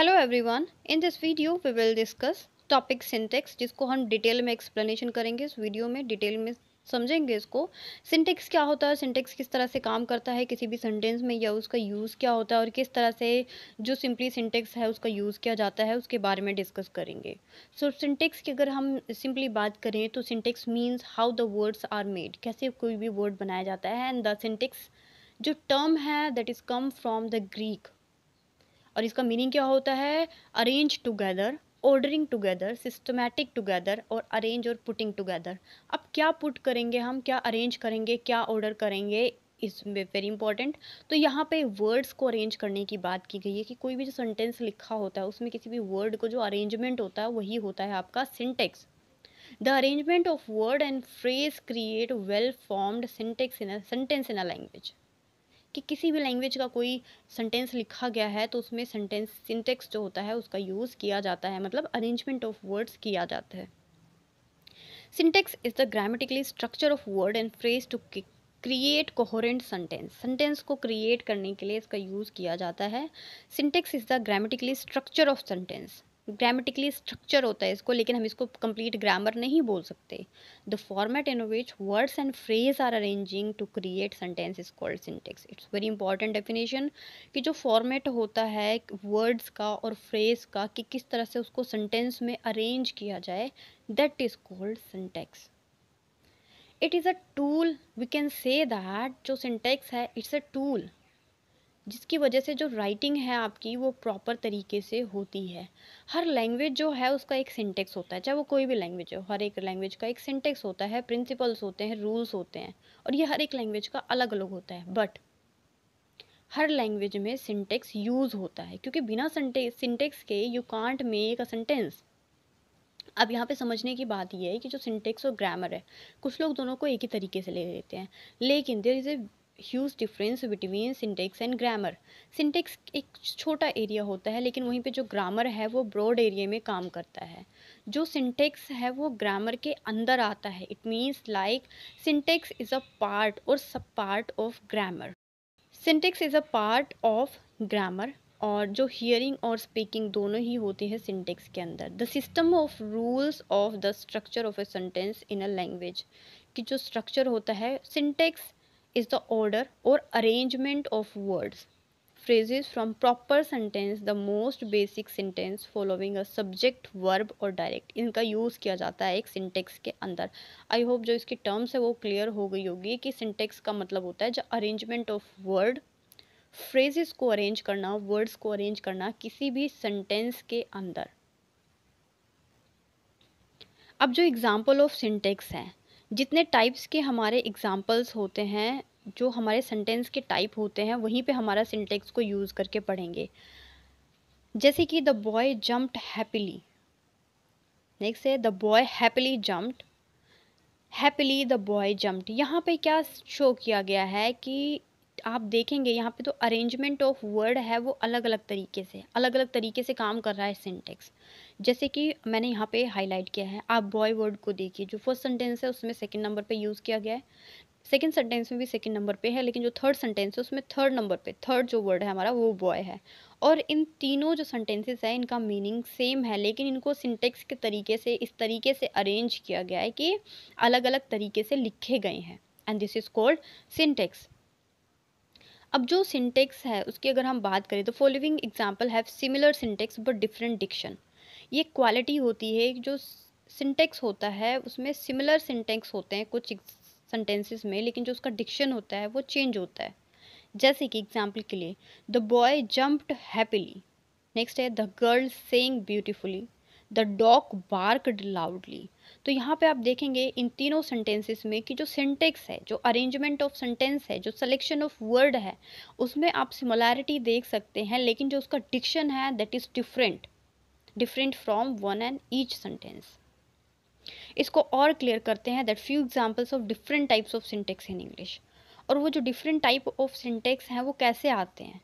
Hello everyone in this video we will discuss topic syntax जिसको हम detail में explanation करेंगे इस वीडियो में डिटेल में समझेंगे इसको सिंटेक्स क्या होता है सिंटेक्स किस तरह से काम करता है किसी भी सेंटेंस में या उसका यूज़ क्या होता है और किस तरह से जो सिंपली सिंटेक्स है उसका यूज़ किया जाता है उसके बारे में डिस्कस करेंगे सो so, सिंटेक्स की अगर हम सिंपली बात करें तो syntax means how the words are made कैसे कोई भी वर्ड बनाया जाता है एंड द सिंटेक्स जो टर्म है that is come from the Greek और इसका मीनिंग क्या होता है arrange together ordering together systematic together और अरेंज और पुटिंग टुगेदर अब क्या पुट करेंगे हम क्या अरेंज करेंगे क्या ऑर्डर करेंगे इस वेरी इंपॉर्टेंट तो यहाँ पे वर्ड्स को अरेंज करने की बात की गई है कि कोई भी जो सेंटेंस लिखा होता है उसमें किसी भी वर्ड को जो अरेंजमेंट होता है वही होता है आपका syntax the arrangement of word and phrase create well formed syntax in a sentence in a language कि किसी भी लैंग्वेज का कोई सेंटेंस लिखा गया है तो उसमें सेंटेंस सिंटेक्स जो होता है उसका यूज़ किया जाता है मतलब अरेंजमेंट ऑफ वर्ड्स किया जाता है syntax is the grammatically structure of word and phrase to create coherent sentence sentence को क्रिएट करने के लिए इसका यूज़ किया जाता है syntax is the grammatically structure of sentence grammatically structure होता है इसको लेकिन हम इसको कंप्लीट ग्रामर नहीं बोल सकते the format in which words and phrase are arranging to create sentence is called syntax it's very important definition कि जो फॉर्मेट होता है वर्ड्स का और फ्रेज का कि किस तरह से उसको सेंटेंस में अरेंज किया जाए that is called syntax it is a tool we can say that जो सिंटेक्स है इट्स अ टूल जिसकी वजह से जो राइटिंग है आपकी वो प्रॉपर तरीके से होती है हर लैंग्वेज जो है उसका एक सिंटेक्स होता है चाहे वो कोई भी लैंग्वेज हो हर एक लैंग्वेज का एक सिंटेक्स होता है प्रिंसिपल्स होते हैं रूल्स होते हैं और ये हर एक लैंग्वेज का अलग अलग होता है बट हर लैंग्वेज में सिंटेक्स यूज़ होता है क्योंकि बिना सिंटेक्स के you can't make a sentence अब यहाँ पे समझने की बात यह है कि जो सिंटेक्स और ग्रामर है कुछ लोग दोनों को एक ही तरीके से ले लेते हैं लेकिन there is a huge difference between syntax and grammar syntax एक छोटा एरिया होता है लेकिन वहीं पे जो ग्रामर है वो ब्रॉड एरिया में काम करता है जो सिंटेक्स है वो ग्रामर के अंदर आता है it means like syntax is a part और सब part of grammar syntax is a part of grammar और जो हियरिंग और स्पीकिंग दोनों ही होती है सिंटेक्स के अंदर the system of rules of the structure of a sentence in a language कि जो स्ट्रक्चर होता है सिंटेक्स इज द ऑर्डर और arrangement of words phrases from proper sentence the most basic sentence following a subject verb और direct इनका use किया जाता है एक सिंटेक्स के अंदर आई होप जो इसकी टर्म्स है वो क्लियर हो गई होगी कि सिंटेक्स का मतलब होता है जो अरेंजमेंट ऑफ वर्ड फ्रेजेस को अरेंज करना वर्ड्स को अरेंज करना किसी भी सेंटेंस के अंदर अब जो एग्ज़ाम्पल ऑफ सिंटेक्स है जितने टाइप्स के हमारे एग्ज़ाम्पल्स होते हैं जो हमारे सेंटेंस के टाइप होते हैं वहीं पे हमारा सिंटेक्स को यूज़ करके पढ़ेंगे जैसे कि the boy jumped happily next है the boy happily jumped happily the boy jumped यहाँ पे क्या शो किया गया है कि आप देखेंगे यहाँ पे तो अरेंजमेंट ऑफ वर्ड है वो अलग अलग तरीके से अलग अलग तरीके से काम कर रहा है सिंटेक्स जैसे कि मैंने यहाँ पे हाईलाइट किया है आप बॉय वर्ड को देखिए जो फर्स्ट सेंटेंस है उसमें सेकंड नंबर पे यूज़ किया गया है सेकंड सेंटेंस में भी सेकंड नंबर पे है लेकिन जो थर्ड सेंटेंस है उसमें थर्ड नंबर पे थर्ड जो वर्ड है हमारा वो बॉय है और इन तीनों जो सेंटेंसेस हैं इनका मीनिंग सेम है लेकिन इनको सिंटेक्स के तरीके से इस तरीके से अरेंज किया गया है कि अलग अलग तरीके से लिखे गए हैं and this is called syntax अब जो सिंटेक्स है उसकी अगर हम बात करें तो following example have similar syntax but different diction ये क्वालिटी होती है जो सिंटेक्स होता है उसमें सिमिलर सिंटेक्स होते हैं कुछ सेंटेंसेस में लेकिन जो उसका डिक्शन होता है वो चेंज होता है जैसे कि एग्जाम्पल के लिए the boy jumped happily next है the girl sang beautifully the dog barked loudly तो यहाँ पे आप देखेंगे इन तीनों सेंटेंसेस में कि जो सेंटेक्स है जो अरेंजमेंट ऑफ सेंटेंस है जो सिलेक्शन ऑफ वर्ड है उसमें आप सिमिलैरिटी देख सकते हैं लेकिन जो उसका डिक्शन है that is different different from one and each sentence इसको और क्लियर करते हैं that few examples of different types of syntax in English और वो जो डिफरेंट टाइप ऑफ सिंटेक्स हैं वो कैसे आते हैं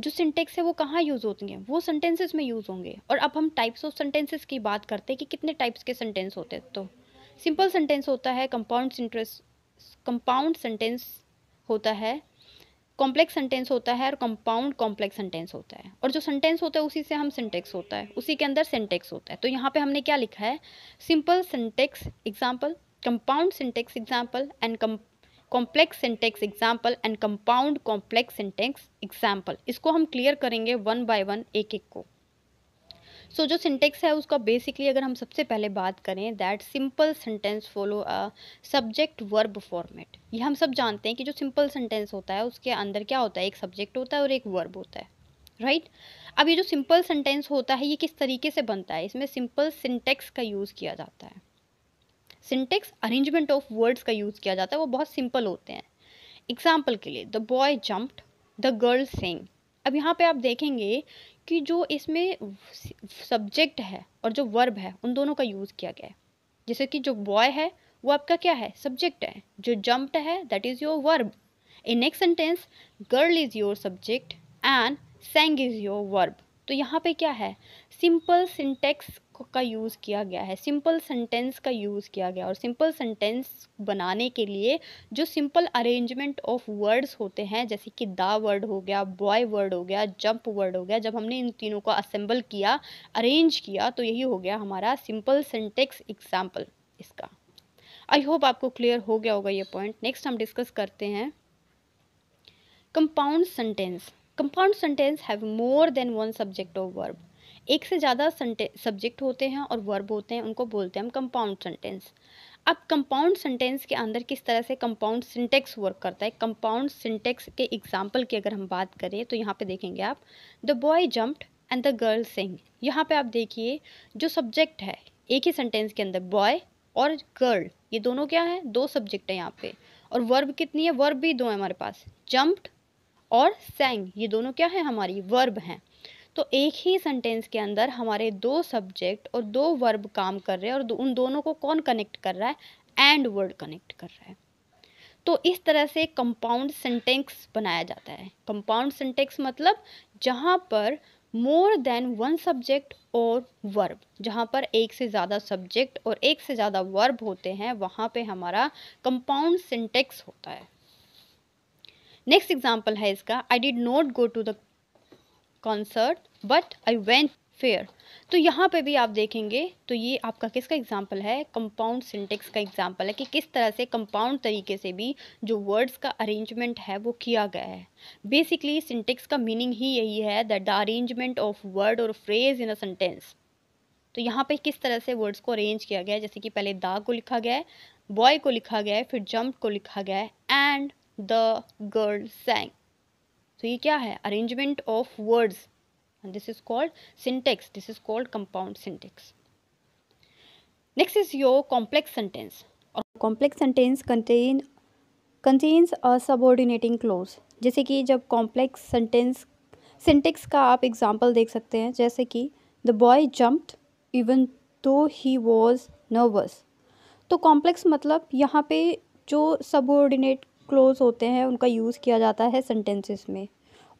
जो सिंटेक्स है वो कहाँ यूज़ होती हैं वो सेंटेंसेस में यूज़ होंगे और अब हम टाइप्स ऑफ सेंटेंसेस की बात करते हैं कि कितने टाइप्स के सेंटेंस होते हैं तो सिंपल सेंटेंस होता है कंपाउंड सेंटेंस कंपाउंड सेंटेंस होता है कॉम्प्लेक्स सेंटेंस होता है और कंपाउंड कॉम्प्लेक्स सेंटेंस होता है और जो सेंटेंस होता है उसी से हम सिंटेक्स होता है उसी के अंदर सेंटेक्स होता है तो यहाँ पर हमने क्या लिखा है simple syntax example compound syntax example and complex syntax example and compound complex syntax example इसको हम क्लियर करेंगे वन by वन एक एक को सो so, जो सिंटेक्स है उसका बेसिकली अगर हम सबसे पहले बात करें that simple sentence follow a subject verb format ये हम सब जानते हैं कि जो सिंपल सेंटेंस होता है उसके अंदर क्या होता है एक सब्जेक्ट होता है और एक वर्ब होता है राइट right? अब ये जो सिंपल सेंटेंस होता है ये किस तरीके से बनता है इसमें सिंपल सिंटेक्स का यूज़ किया जाता है सिंटेक्स अरेंजमेंट ऑफ वर्ड्स का यूज़ किया जाता है वो बहुत सिंपल होते हैं एग्जाम्पल के लिए the boy jumped the girl sang अब यहाँ पे आप देखेंगे कि जो इसमें सब्जेक्ट है और जो वर्ब है उन दोनों का यूज़ किया गया है जैसे कि जो बॉय है वो आपका क्या है सब्जेक्ट है जो जम्प्ड है that is your verb in next sentence girl is your subject and sang is your verb तो यहाँ पे क्या है सिंपल सिंटेक्स का यूज़ किया गया है सिंपल सेंटेंस का यूज़ किया गया और सिंपल सेंटेंस बनाने के लिए जो सिंपल अरेंजमेंट ऑफ वर्ड्स होते हैं जैसे कि दा वर्ड हो गया बॉय वर्ड हो गया जंप वर्ड हो गया जब हमने इन तीनों को असेंबल किया अरेंज किया तो यही हो गया हमारा सिंपल सेंटेक्स एग्जाम्पल इसका आई होप आपको क्लियर हो गया होगा ये पॉइंट नेक्स्ट हम डिस्कस करते हैं compound sentence compound sentence have more than one subject of verb एक से ज़्यादा सब्जेक्ट होते हैं और वर्ब होते हैं उनको बोलते हैं हम कंपाउंड सेंटेंस अब कंपाउंड सेंटेंस के अंदर किस तरह से कंपाउंड सिंटेक्स वर्क करता है कंपाउंड सिंटेक्स के एग्जाम्पल की अगर हम बात करें तो यहाँ पे देखेंगे आप the boy jumped and the girl sing यहाँ पे आप देखिए जो सब्जेक्ट है एक ही सेंटेंस के अंदर बॉय और गर्ल ये दोनों क्या है दो सब्जेक्ट है यहाँ पे और वर्ब कितनी है वर्ब भी दो है हमारे पास जम्प्ड और सेंग ये दोनों क्या है हमारी वर्ब हैं तो एक ही सेंटेंस के अंदर हमारे दो सब्जेक्ट और दो वर्ब काम कर रहे हैं और उन दोनों को कौन कनेक्ट कर रहा है एंड वर्ड कनेक्ट कर रहा है तो इस तरह से कंपाउंड सेंटेंस बनाया जाता है कंपाउंड सेंटेंस मतलब जहाँ पर मोर देन वन सब्जेक्ट और वर्ब जहाँ पर एक से ज़्यादा सब्जेक्ट और एक से ज़्यादा वर्ब होते हैं वहाँ पे हमारा कंपाउंड सेंटेक्स होता है नेक्स्ट एग्जाम्पल है इसका I did not go to the concert but I went fair तो यहाँ पे भी आप देखेंगे तो ये आपका किसका एग्जाम्पल है कंपाउंड सिंटेक्स का एग्जाम्पल है कि किस तरह से कंपाउंड तरीके से भी जो वर्ड्स का अरेंजमेंट है वो किया गया है बेसिकली सिंटेक्स का मीनिंग ही यही है that the arrangement of word और फ्रेज इन अ सेंटेंस तो यहाँ पे किस तरह से वर्ड्स को अरेंज किया गया है जैसे कि पहले दा को लिखा गया है बॉय को लिखा गया है फिर जम्प को लिखा गया है एंड द गर्ल सैंग तो ये क्या है arrangement of words this is called syntax this is called compound syntax next is your complex sentence और complex sentence contain contains a subordinating clause जैसे कि जब कॉम्प्लेक्स सेंटेंस सिंटेक्स का आप एग्जाम्पल देख सकते हैं जैसे कि the boy jumped even though he was nervous तो कॉम्प्लेक्स मतलब यहाँ पे जो सबऑर्डिनेट क्लोज होते हैं उनका यूज़ किया जाता है सेंटेंसेस में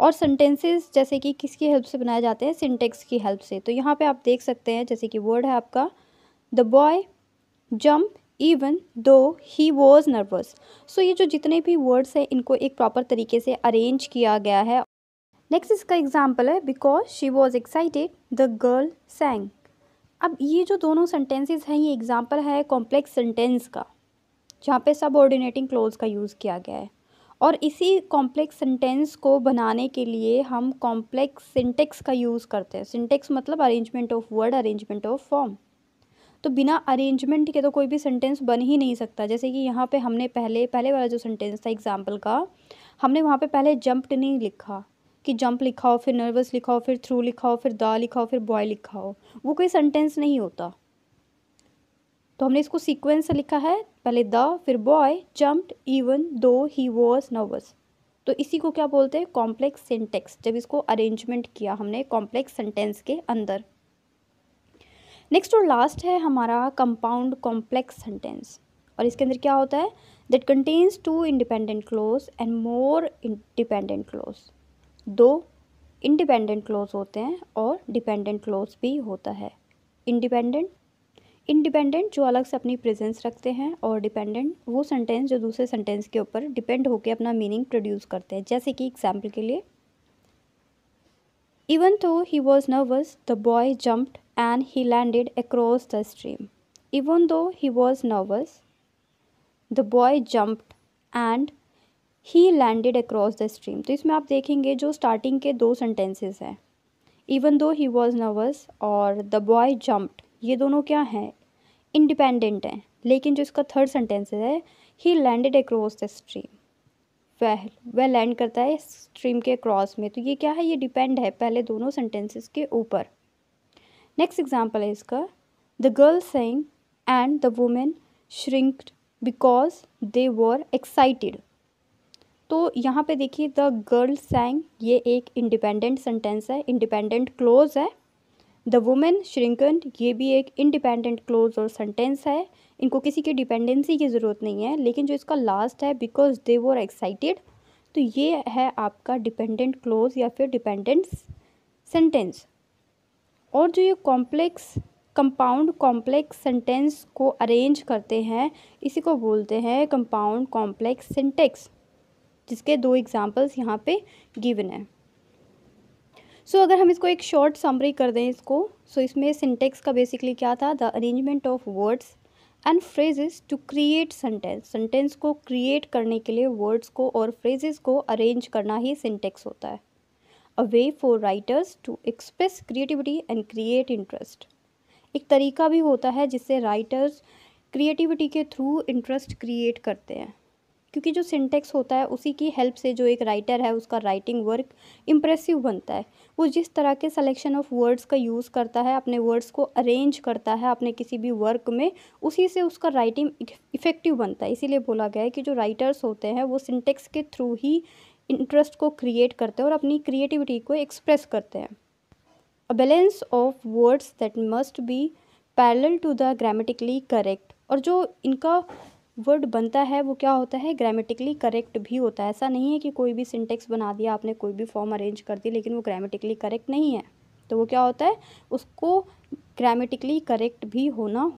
और सेंटेंसेस जैसे कि किसकी हेल्प से बनाए जाते हैं सिंटेक्स की हेल्प से तो यहाँ पे आप देख सकते हैं जैसे कि वर्ड है आपका the boy jump even though he was nervous सो ये जो जितने भी वर्ड्स हैं इनको एक प्रॉपर तरीके से अरेंज किया गया है नेक्स्ट इसका एग्जाम्पल है because she was excited the girl sang अब ये जो दोनों सेंटेंसेज हैं ये एग्ज़ाम्पल है कॉम्प्लेक्स सेंटेंस का जहाँ पे सब ऑर्डिनेटिंग क्लोज का यूज़ किया गया है और इसी कॉम्प्लेक्स सेंटेंस को बनाने के लिए हम कॉम्प्लेक्स सिंटेक्स का यूज़ करते हैं सिंटेक्स मतलब arrangement of word arrangement of form तो बिना अरेंजमेंट के तो कोई भी सेंटेंस बन ही नहीं सकता जैसे कि यहाँ पे हमने पहले पहले वाला जो सेंटेंस था एग्जाम्पल का हमने वहाँ पे पहले जंप्ड नहीं लिखा कि जंप लिखा हो फिर नर्वस लिखा हो फिर थ्रू लिखा हो फिर दा लिखा हो फिर बॉय लिखा हो वो कोई सेंटेंस नहीं होता तो हमने इसको सीक्वेंस से लिखा है पहले द फिर boy jumped even though he was nervous तो इसी को क्या बोलते हैं कॉम्प्लेक्स सेंटेक्स जब इसको अरेंजमेंट किया हमने कॉम्प्लेक्स सेंटेंस के अंदर नेक्स्ट और लास्ट है हमारा कंपाउंड कॉम्प्लेक्स सेंटेंस और इसके अंदर क्या होता है that contains two independent clause and more independent clause दो इंडिपेंडेंट क्लोज होते हैं और डिपेंडेंट क्लोज भी होता है इंडिपेंडेंट इंडिपेंडेंट जो अलग से अपनी प्रेजेंस रखते हैं और डिपेंडेंट वो सेंटेंस जो दूसरे सेंटेंस के ऊपर डिपेंड होकर अपना मीनिंग प्रोड्यूस करते हैं जैसे कि एग्जाम्पल के लिए even though he was nervous the boy jumped and he landed across the stream even though he was nervous the boy jumped and he landed across the stream तो इसमें आप देखेंगे जो स्टार्टिंग के दो सेंटेंसेस हैं even though he was nervous और the boy jumped ये दोनों क्या हैं इंडिपेंडेंट हैं लेकिन जो इसका थर्ड सेंटेंस है he landed across the stream वह वह लैंड करता है स्ट्रीम के अक्रॉस में तो ये क्या है ये डिपेंड है पहले दोनों सेंटेंसेस के ऊपर नेक्स्ट एग्जाम्पल है इसका the girl sang and the women shrinked because they were excited तो यहाँ पे देखिए द गर्ल सेंग ये एक इंडिपेंडेंट सेंटेंस है इंडिपेंडेंट क्लोज है द वुमेन श्रिंकन ये भी एक इंडिपेंडेंट क्लोज और सेंटेंस है इनको किसी की डिपेंडेंसी की ज़रूरत नहीं है लेकिन जो इसका लास्ट है बिकॉज दे वर एक्साइटेड तो ये है आपका डिपेंडेंट क्लोज या फिर डिपेंडेंट सेंटेंस और जो ये कॉम्प्लेक्स कंपाउंड कॉम्प्लेक्स सेंटेंस को अरेंज करते हैं इसी को बोलते हैं कंपाउंड कॉम्प्लेक्स सेंटेक्स जिसके दो एग्जांपल्स यहाँ पे गिवन है सो so, अगर हम इसको एक शॉर्ट समरी कर दें इसको सो so, इसमें सिंटेक्स का बेसिकली क्या था the arrangement of words and phrases to create sentence sentence को क्रिएट करने के लिए वर्ड्स को और फ्रेजेस को अरेंज करना ही सिंटेक्स होता है a way for writers to express creativity and create interest एक तरीका भी होता है जिससे राइटर्स क्रिएटिविटी के थ्रू इंटरेस्ट क्रिएट करते हैं क्योंकि जो सिंटेक्स होता है उसी की हेल्प से जो एक राइटर है उसका राइटिंग वर्क इम्प्रेसिव बनता है वो जिस तरह के सलेक्शन ऑफ वर्ड्स का यूज़ करता है अपने वर्ड्स को अरेंज करता है अपने किसी भी वर्क में उसी से उसका राइटिंग इफ़ेक्टिव बनता है इसीलिए बोला गया है कि जो राइटर्स होते हैं वो सिंटेक्स के थ्रू ही इंटरेस्ट को क्रिएट करते हैं और अपनी क्रिएटिविटी को एक्सप्रेस करते हैं a balance of words that must be parallel to the grammatically correct और जो इनका वर्ड बनता है वो क्या होता है ग्रामेटिकली करेक्ट भी होता है ऐसा नहीं है कि कोई भी सिंटेक्स बना दिया आपने कोई भी फॉर्म अरेंज कर दी लेकिन वो ग्रामेटिकली करेक्ट नहीं है तो वो क्या होता है उसको ग्रामेटिकली करेक्ट भी होना